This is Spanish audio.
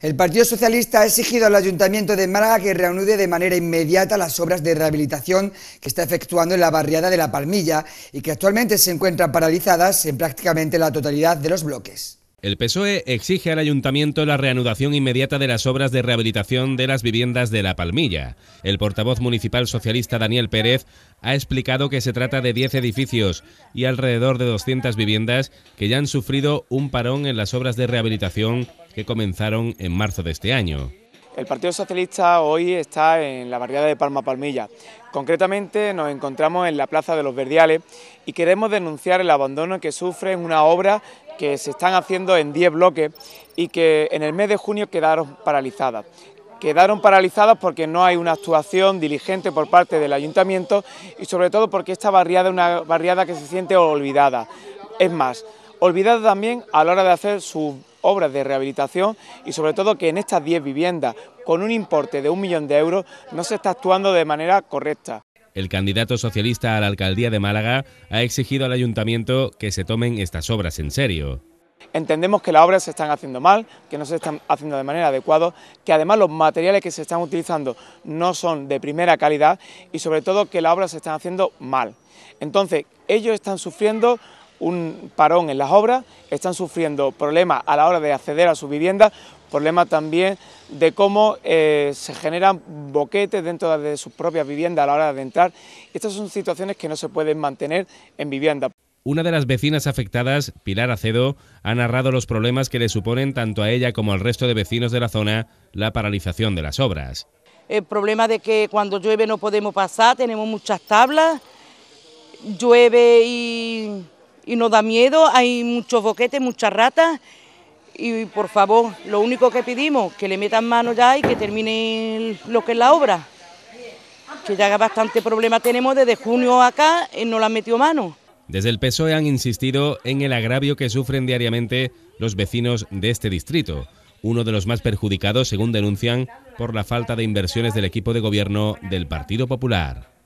El Partido Socialista ha exigido al Ayuntamiento de Málaga que reanude de manera inmediata las obras de rehabilitación que está efectuando en la barriada de La Palmilla y que actualmente se encuentran paralizadas en prácticamente la totalidad de los bloques. El PSOE exige al ayuntamiento la reanudación inmediata de las obras de rehabilitación de las viviendas de La Palmilla. El portavoz municipal socialista Daniel Pérez ha explicado que se trata de 10 edificios y alrededor de 200 viviendas que ya han sufrido un parón en las obras de rehabilitación que comenzaron en marzo de este año. El Partido Socialista hoy está en la barriada de Palma Palmilla. Concretamente nos encontramos en la Plaza de los Verdiales y queremos denunciar el abandono que sufren una obra que se están haciendo en 10 bloques y que en el mes de junio quedaron paralizadas. Quedaron paralizadas porque no hay una actuación diligente por parte del ayuntamiento y sobre todo porque esta barriada es una barriada que se siente olvidada. Es más, Olvidado también a la hora de hacer sus obras de rehabilitación y sobre todo que en estas 10 viviendas, con un importe de un millón de euros, no se está actuando de manera correcta. El candidato socialista a la alcaldía de Málaga ha exigido al ayuntamiento que se tomen estas obras en serio. Entendemos que las obras se están haciendo mal, que no se están haciendo de manera adecuada, que además los materiales que se están utilizando no son de primera calidad y sobre todo que las obras se están haciendo mal. Entonces, ellos están sufriendo un parón en las obras, están sufriendo problemas a la hora de acceder a su vivienda, problemas también de cómo eh, se generan boquetes dentro de sus propias viviendas a la hora de entrar. Estas son situaciones que no se pueden mantener en vivienda. Una de las vecinas afectadas, Pilar Acedo, ha narrado los problemas que le suponen tanto a ella como al resto de vecinos de la zona la paralización de las obras. El problema de que cuando llueve no podemos pasar, tenemos muchas tablas, llueve y y nos da miedo, hay muchos boquetes, muchas ratas y por favor, lo único que pedimos, que le metan mano ya y que termine lo que es la obra, que ya bastante problema tenemos desde junio acá, y no la han metido mano. Desde el PSOE han insistido en el agravio que sufren diariamente los vecinos de este distrito, uno de los más perjudicados, según denuncian, por la falta de inversiones del equipo de gobierno del Partido Popular.